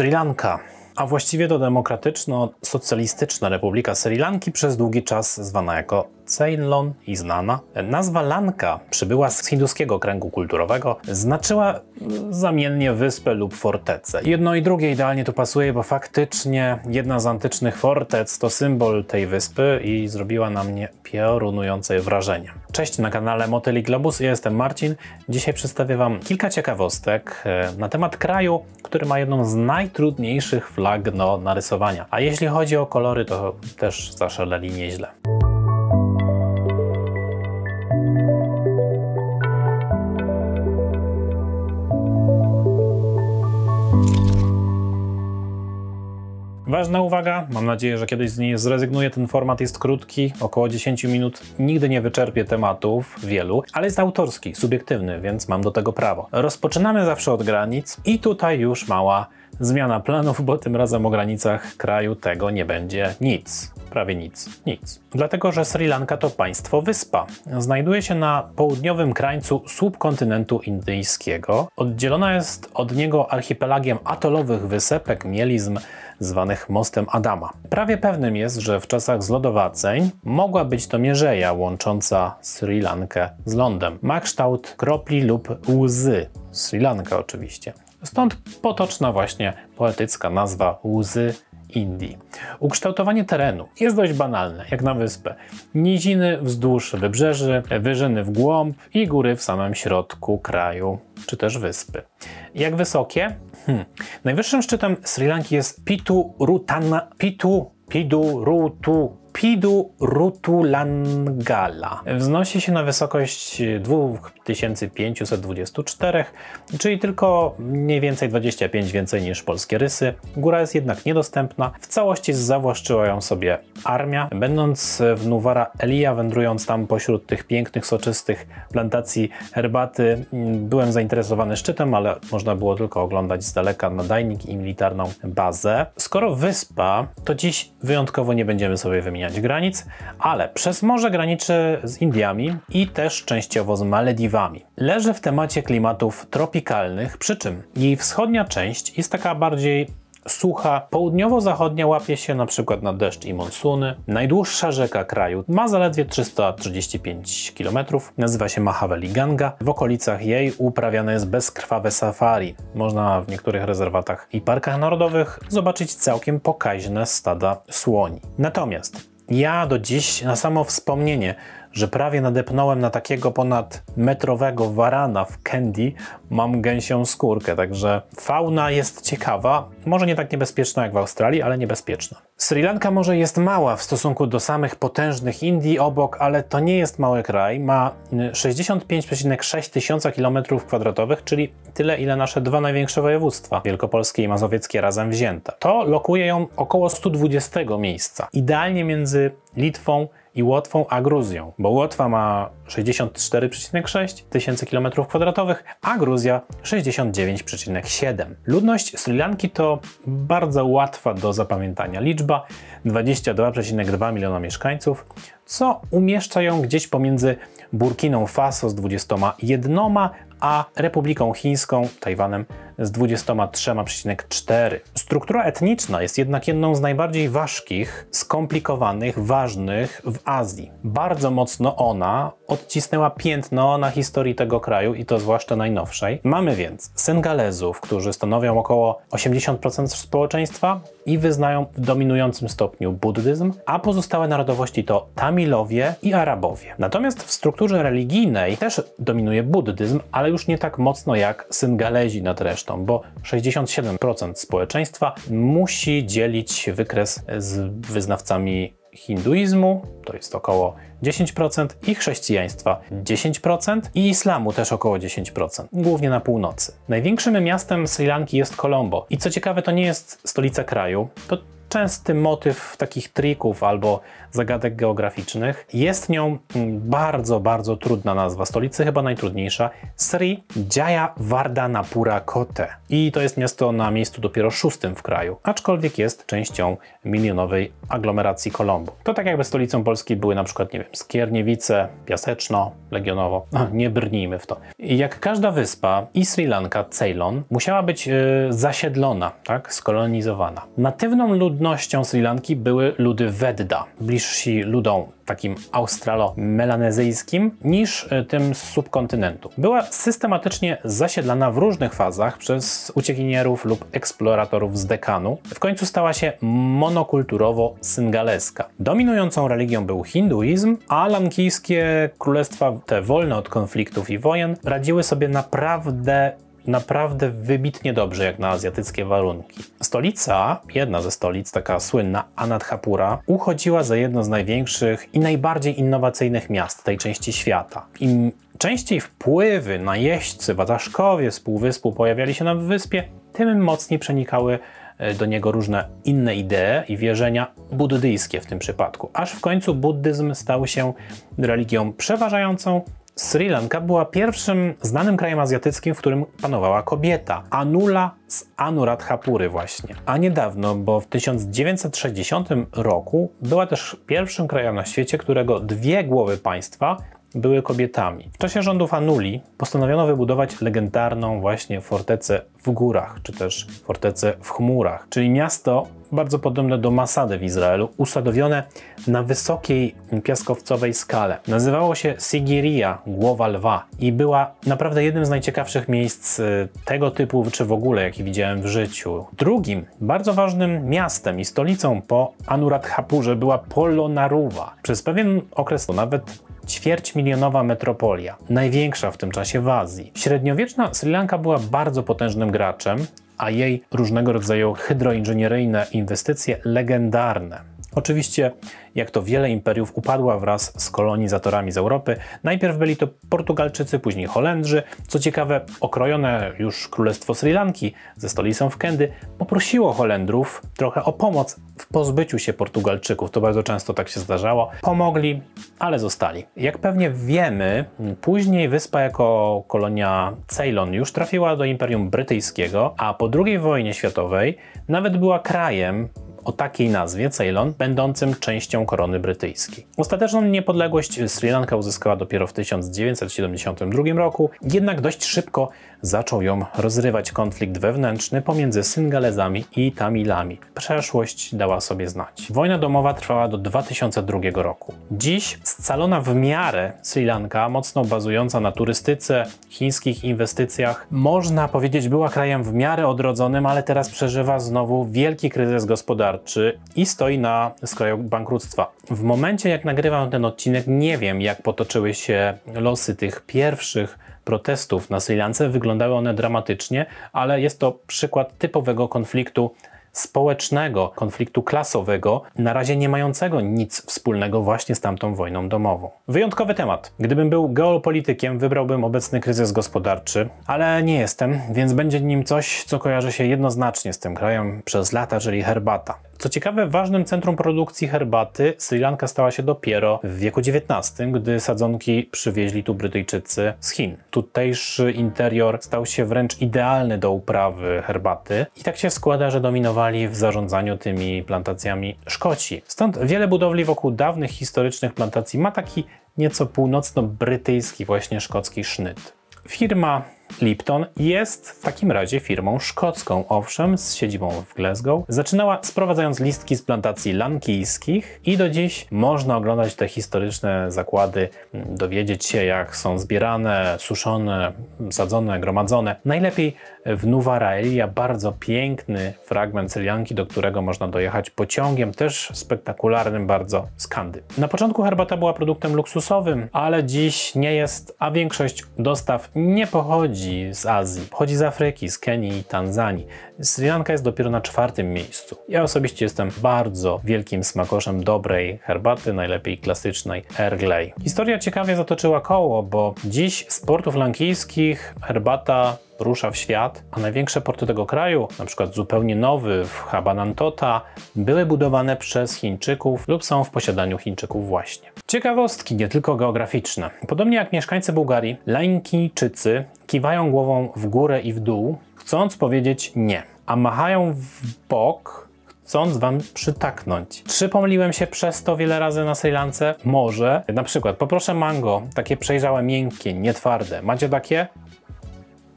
Sri Lanka. A właściwie to demokratyczno-socjalistyczna Republika Sri Lanki przez długi czas zwana jako Ceylon i znana. Nazwa Lanka przybyła z hinduskiego kręgu kulturowego, znaczyła mm, zamiennie wyspę lub fortecę. Jedno i drugie idealnie tu pasuje, bo faktycznie jedna z antycznych fortec to symbol tej wyspy i zrobiła na mnie piorunujące wrażenie. Cześć na kanale Motyli Globus, ja jestem Marcin. Dzisiaj przedstawię Wam kilka ciekawostek e, na temat kraju, który ma jedną z najtrudniejszych flag do narysowania. A jeśli chodzi o kolory, to też zaszaleli nieźle. Ważna uwaga, mam nadzieję, że kiedyś z niej zrezygnuję. Ten format jest krótki, około 10 minut. Nigdy nie wyczerpię tematów wielu, ale jest autorski, subiektywny, więc mam do tego prawo. Rozpoczynamy zawsze od granic i tutaj już mała zmiana planów, bo tym razem o granicach kraju tego nie będzie nic. Prawie nic, nic. Dlatego, że Sri Lanka to państwo wyspa. Znajduje się na południowym krańcu subkontynentu indyjskiego. Oddzielona jest od niego archipelagiem atolowych wysepek, mielizm, zwanych Mostem Adama. Prawie pewnym jest, że w czasach zlodowaceń mogła być to mierzeja łącząca Sri Lankę z lądem. Ma kształt kropli lub łzy. Sri Lanka oczywiście. Stąd potoczna właśnie poetycka nazwa łzy Indii. Ukształtowanie terenu jest dość banalne, jak na wyspę. Niziny wzdłuż wybrzeży, wyżyny w głąb i góry w samym środku kraju czy też wyspy. Jak wysokie? Hmm. Najwyższym szczytem Sri Lanki jest Pitu Rutana, Pitu Pidu Rutu Pidu Rutulangala. Wznosi się na wysokość dwóch 1524, czyli tylko mniej więcej 25 więcej niż polskie rysy. Góra jest jednak niedostępna. W całości zawłaszczyła ją sobie armia. Będąc w Nuwara Elia, wędrując tam pośród tych pięknych, soczystych plantacji herbaty, byłem zainteresowany szczytem, ale można było tylko oglądać z daleka nadajnik i militarną bazę. Skoro wyspa, to dziś wyjątkowo nie będziemy sobie wymieniać granic, ale przez morze graniczy z Indiami i też częściowo z Malediwami. Leży w temacie klimatów tropikalnych, przy czym jej wschodnia część jest taka bardziej sucha, południowo-zachodnia łapie się na przykład na deszcz i monsuny. Najdłuższa rzeka kraju ma zaledwie 335 km, nazywa się Ganga. W okolicach jej uprawiane jest bezkrwawe safari. Można w niektórych rezerwatach i parkach narodowych zobaczyć całkiem pokaźne stada słoni. Natomiast ja do dziś na samo wspomnienie że prawie nadepnąłem na takiego ponad metrowego warana w Candy, mam gęsią skórkę, także fauna jest ciekawa, może nie tak niebezpieczna jak w Australii, ale niebezpieczna. Sri Lanka może jest mała w stosunku do samych potężnych Indii obok, ale to nie jest mały kraj. Ma 65,6 y, tysiąca kilometrów kwadratowych, czyli tyle ile nasze dwa największe województwa, wielkopolskie i mazowieckie razem wzięte. To lokuje ją około 120 miejsca. Idealnie między Litwą, i Łotwą, a Gruzją, bo Łotwa ma 64,6 tysięcy kilometrów kwadratowych, a Gruzja 69,7. Ludność Sri Lanki to bardzo łatwa do zapamiętania liczba, 22,2 miliona mieszkańców, co umieszcza ją gdzieś pomiędzy Burkiną Faso z 21, a Republiką Chińską, Tajwanem z 23,4. Struktura etniczna jest jednak jedną z najbardziej ważkich, skomplikowanych, ważnych w Azji. Bardzo mocno ona odcisnęła piętno na historii tego kraju i to zwłaszcza najnowszej. Mamy więc Sengalezów, którzy stanowią około 80% społeczeństwa i wyznają w dominującym stopniu buddyzm, a pozostałe narodowości to Tamilowie i Arabowie. Natomiast w strukturze religijnej też dominuje buddyzm, ale już nie tak mocno jak Syngalezi nad resztą, bo 67% społeczeństwa państwa musi dzielić wykres z wyznawcami hinduizmu, to jest około 10%, i chrześcijaństwa 10%, i islamu też około 10%, głównie na północy. Największym miastem Sri Lanki jest Colombo i co ciekawe to nie jest stolica kraju, to częsty motyw takich trików albo zagadek geograficznych. Jest nią mm, bardzo, bardzo trudna nazwa stolicy, chyba najtrudniejsza, Sri Jaya Vardhanapura Kote. I to jest miasto na miejscu dopiero szóstym w kraju, aczkolwiek jest częścią milionowej aglomeracji Kolombo. To tak jakby stolicą Polski były na przykład, nie wiem, Skierniewice, Piaseczno, Legionowo. Nie brnijmy w to. Jak każda wyspa i Sri Lanka, Ceylon, musiała być yy, zasiedlona, tak, skolonizowana. Natywną ludność ludnością Sri Lanki były ludy Wedda, bliżsi ludom takim australo-melanezyjskim niż e, tym z subkontynentu. Była systematycznie zasiedlana w różnych fazach przez uciekinierów lub eksploratorów z Dekanu. W końcu stała się monokulturowo syngaleska. Dominującą religią był hinduizm, a lankijskie królestwa, te wolne od konfliktów i wojen, radziły sobie naprawdę naprawdę wybitnie dobrze jak na azjatyckie warunki. Stolica, jedna ze stolic, taka słynna Anadhapura, uchodziła za jedno z największych i najbardziej innowacyjnych miast tej części świata. Im częściej wpływy na jeźdźcy, wataszkowie z półwyspu pojawiali się na wyspie, tym mocniej przenikały e, do niego różne inne idee i wierzenia buddyjskie w tym przypadku, aż w końcu buddyzm stał się religią przeważającą Sri Lanka była pierwszym znanym krajem azjatyckim, w którym panowała kobieta, Anula z Anuradhapury właśnie. A niedawno, bo w 1960 roku była też pierwszym krajem na świecie, którego dwie głowy państwa były kobietami. W czasie rządów Anuli postanowiono wybudować legendarną właśnie fortecę w górach, czy też fortecę w chmurach, czyli miasto bardzo podobne do Masady w Izraelu, usadowione na wysokiej piaskowcowej skale. Nazywało się Sigiria, głowa lwa i była naprawdę jednym z najciekawszych miejsc e, tego typu, czy w ogóle, jakie widziałem w życiu. Drugim bardzo ważnym miastem i stolicą po Anuradhapurze była Polonaruwa. Przez pewien okres, to nawet ćwierćmilionowa metropolia, największa w tym czasie w Azji. Średniowieczna Sri Lanka była bardzo potężnym graczem, a jej różnego rodzaju hydroinżynieryjne inwestycje legendarne. Oczywiście, jak to wiele imperiów, upadła wraz z kolonizatorami z Europy. Najpierw byli to Portugalczycy, później Holendrzy. Co ciekawe, okrojone już Królestwo Sri Lanki ze stolicą w Kendy poprosiło Holendrów trochę o pomoc w pozbyciu się Portugalczyków. To bardzo często tak się zdarzało. Pomogli, ale zostali. Jak pewnie wiemy, później wyspa jako kolonia Ceylon już trafiła do Imperium Brytyjskiego, a po II wojnie światowej nawet była krajem o takiej nazwie Ceylon, będącym częścią korony brytyjskiej. Ostateczną niepodległość Sri Lanka uzyskała dopiero w 1972 roku, jednak dość szybko zaczął ją rozrywać konflikt wewnętrzny pomiędzy Syngalezami i Tamilami. Przeszłość dała sobie znać. Wojna domowa trwała do 2002 roku. Dziś scalona w miarę Sri Lanka, mocno bazująca na turystyce, chińskich inwestycjach, można powiedzieć była krajem w miarę odrodzonym, ale teraz przeżywa znowu wielki kryzys gospodarczy tarczy i stoi na skraju bankructwa. W momencie jak nagrywam ten odcinek nie wiem jak potoczyły się losy tych pierwszych protestów na Sri Lance. Wyglądały one dramatycznie, ale jest to przykład typowego konfliktu społecznego, konfliktu klasowego, na razie nie mającego nic wspólnego właśnie z tamtą wojną domową. Wyjątkowy temat. Gdybym był geopolitykiem, wybrałbym obecny kryzys gospodarczy, ale nie jestem, więc będzie nim coś, co kojarzy się jednoznacznie z tym krajem przez lata, czyli herbata. Co ciekawe, ważnym centrum produkcji herbaty Sri Lanka stała się dopiero w wieku XIX, gdy sadzonki przywieźli tu Brytyjczycy z Chin. Tutejszy interior stał się wręcz idealny do uprawy herbaty i tak się składa, że dominowali w zarządzaniu tymi plantacjami Szkoci. Stąd wiele budowli wokół dawnych historycznych plantacji ma taki nieco północno-brytyjski, właśnie szkocki sznyt. Firma Lipton jest w takim razie firmą szkocką, owszem, z siedzibą w Glasgow. Zaczynała sprowadzając listki z plantacji lankijskich i do dziś można oglądać te historyczne zakłady, mm, dowiedzieć się jak są zbierane, suszone, sadzone, gromadzone. Najlepiej w Nuwaraelia, bardzo piękny fragment Sri do którego można dojechać pociągiem, też spektakularnym bardzo skandy. Na początku herbata była produktem luksusowym, ale dziś nie jest, a większość dostaw nie pochodzi pochodzi z Azji, pochodzi z Afryki, z Kenii i Tanzanii. Sri Lanka jest dopiero na czwartym miejscu. Ja osobiście jestem bardzo wielkim smakoszem dobrej herbaty, najlepiej klasycznej Erglej. Historia ciekawie zatoczyła koło, bo dziś z portów lankijskich herbata rusza w świat, a największe porty tego kraju, na przykład zupełnie nowy w Habanantota, były budowane przez Chińczyków lub są w posiadaniu Chińczyków właśnie. Ciekawostki, nie tylko geograficzne. Podobnie jak mieszkańcy Bułgarii, Lańkijczycy kiwają głową w górę i w dół, chcąc powiedzieć nie, a machają w bok, chcąc wam przytaknąć. Czy pomyliłem się przez to wiele razy na Sri Lance? Może. Na przykład poproszę mango, takie przejrzałe, miękkie, nietwarde. Macie takie?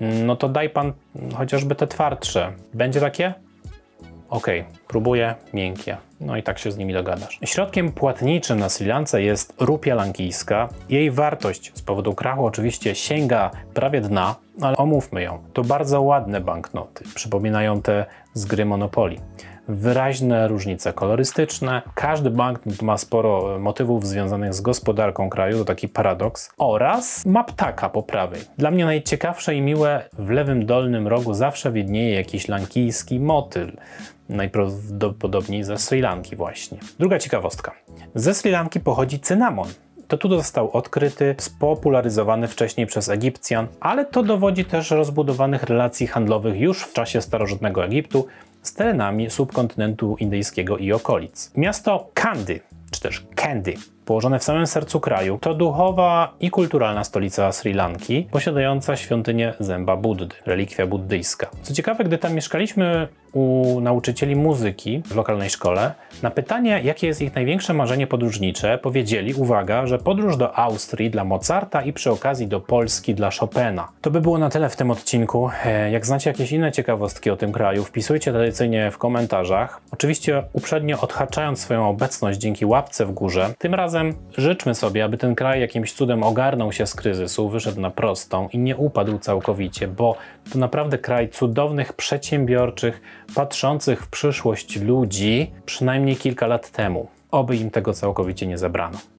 no to daj pan chociażby te twardsze. Będzie takie? Okej, okay, próbuję miękkie. No i tak się z nimi dogadasz. Środkiem płatniczym na Sri Lance jest rupia lankijska. Jej wartość z powodu krachu oczywiście sięga prawie dna, ale omówmy ją. To bardzo ładne banknoty. Przypominają te z gry Monopoly wyraźne różnice kolorystyczne. Każdy bank ma sporo motywów związanych z gospodarką kraju, to taki paradoks. Oraz ma ptaka po prawej. Dla mnie najciekawsze i miłe, w lewym dolnym rogu zawsze widnieje jakiś lankijski motyl najprawdopodobniej ze Sri Lanki właśnie. Druga ciekawostka. Ze Sri Lanki pochodzi cynamon. To tu został odkryty, spopularyzowany wcześniej przez Egipcjan, ale to dowodzi też rozbudowanych relacji handlowych już w czasie starożytnego Egiptu z terenami subkontynentu indyjskiego i okolic. Miasto Kandy, czy też Kandy położone w samym sercu kraju, to duchowa i kulturalna stolica Sri Lanki, posiadająca świątynię zęba Buddy, relikwia buddyjska. Co ciekawe, gdy tam mieszkaliśmy u nauczycieli muzyki w lokalnej szkole, na pytanie, jakie jest ich największe marzenie podróżnicze, powiedzieli, uwaga, że podróż do Austrii dla Mozarta i przy okazji do Polski dla Chopina. To by było na tyle w tym odcinku. E, jak znacie jakieś inne ciekawostki o tym kraju, wpisujcie tradycyjnie w komentarzach. Oczywiście uprzednio odhaczając swoją obecność dzięki łapce w górze. Tym razem razem życzmy sobie, aby ten kraj jakimś cudem ogarnął się z kryzysu, wyszedł na prostą i nie upadł całkowicie, bo to naprawdę kraj cudownych, przedsiębiorczych, patrzących w przyszłość ludzi przynajmniej kilka lat temu. Oby im tego całkowicie nie zabrano.